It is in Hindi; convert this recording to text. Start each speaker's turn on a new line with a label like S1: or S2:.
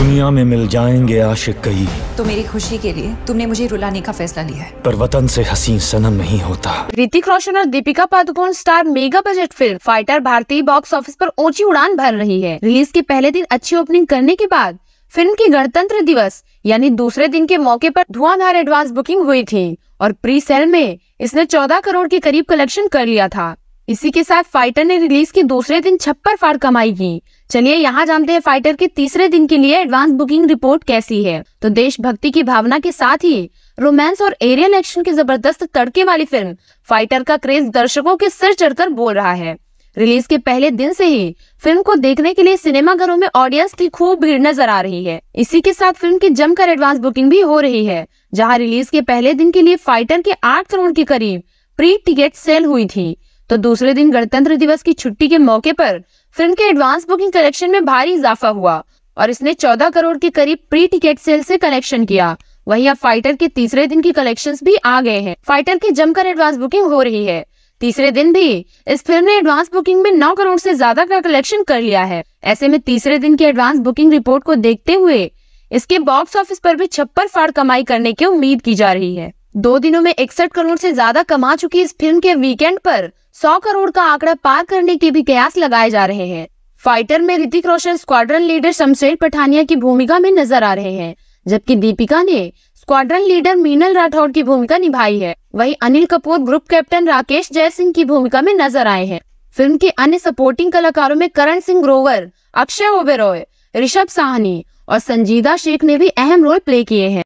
S1: दुनिया में मिल जाएंगे आशिक कई
S2: तो मेरी खुशी के लिए तुमने मुझे रुलाने का फैसला
S1: लिया है पर वतन से हसीन सनम नहीं होता
S2: ऋतिक रोशन और Deepika Padukone star mega budget film Fighter भारतीय बॉक्स ऑफिस पर ऊंची उड़ान भर रही है रिलीज के पहले दिन अच्छी ओपनिंग करने के बाद फिल्म के गणतंत्र दिवस यानी दूसरे दिन के मौके पर धुआंधार एडवांस बुकिंग हुई थी और प्री सेल में इसने 14 करोड़ के करीब कलेक्शन कर लिया था इसी के साथ फाइटर ने रिलीज के दूसरे दिन छप्पर फाड़ कमाई की चलिए यहाँ जानते हैं फाइटर के तीसरे दिन के लिए एडवांस बुकिंग रिपोर्ट कैसी है तो देशभक्ति की भावना के साथ ही रोमांस और एरियल एक्शन के जबरदस्त तड़के वाली फिल्म फाइटर का क्रेज दर्शकों के सिर चढ़कर बोल रहा है रिलीज के पहले दिन से ही फिल्म को देखने के लिए सिनेमाघरों में ऑडियंस की खूब भीड़ नजर आ रही है इसी के साथ फिल्म की जमकर एडवांस बुकिंग भी हो रही है जहां रिलीज के पहले दिन के लिए फाइटर के आठ करोड़ के करीब प्री टिकट सेल हुई थी तो दूसरे दिन गणतंत्र दिवस की छुट्टी के मौके पर फिल्म के एडवांस बुकिंग कलेक्शन में भारी इजाफा हुआ और इसने 14 करोड़ के करीब प्री टिकट सेल से कलेक्शन किया वहीं अब फाइटर के तीसरे दिन की कलेक्शन भी आ गए हैं फाइटर की जमकर एडवांस बुकिंग हो रही है तीसरे दिन भी इस फिल्म ने एडवांस बुकिंग में 9 करोड़ से ज्यादा का कलेक्शन कर लिया है ऐसे में तीसरे दिन की एडवांस बुकिंग रिपोर्ट को देखते हुए इसके बॉक्स ऑफिस पर भी छप्पर फाड़ कमाई करने की उम्मीद की जा रही है दो दिनों में इकसठ करोड़ से ज्यादा कमा चुकी इस फिल्म के वीकेंड पर 100 करोड़ का आंकड़ा पार करने के भी कयास लगाए जा रहे हैं फाइटर में ऋतिक रोशन स्क्वाड्रन लीडर शमशेर पठानिया की भूमिका में नजर आ रहे हैं जबकि दीपिका ने स्क्वाड्रन लीडर मीनल राठौड़ की भूमिका निभाई है वही अनिल कपूर ग्रुप कैप्टन राकेश जय सिंह की भूमिका में नजर आए हैं फिल्म के अन्य सपोर्टिंग कलाकारों में करण सिंह ग्रोवर अक्षय ओबेरॉय ऋषभ साहनी और संजीदा शेख ने भी अहम रोल प्ले किए हैं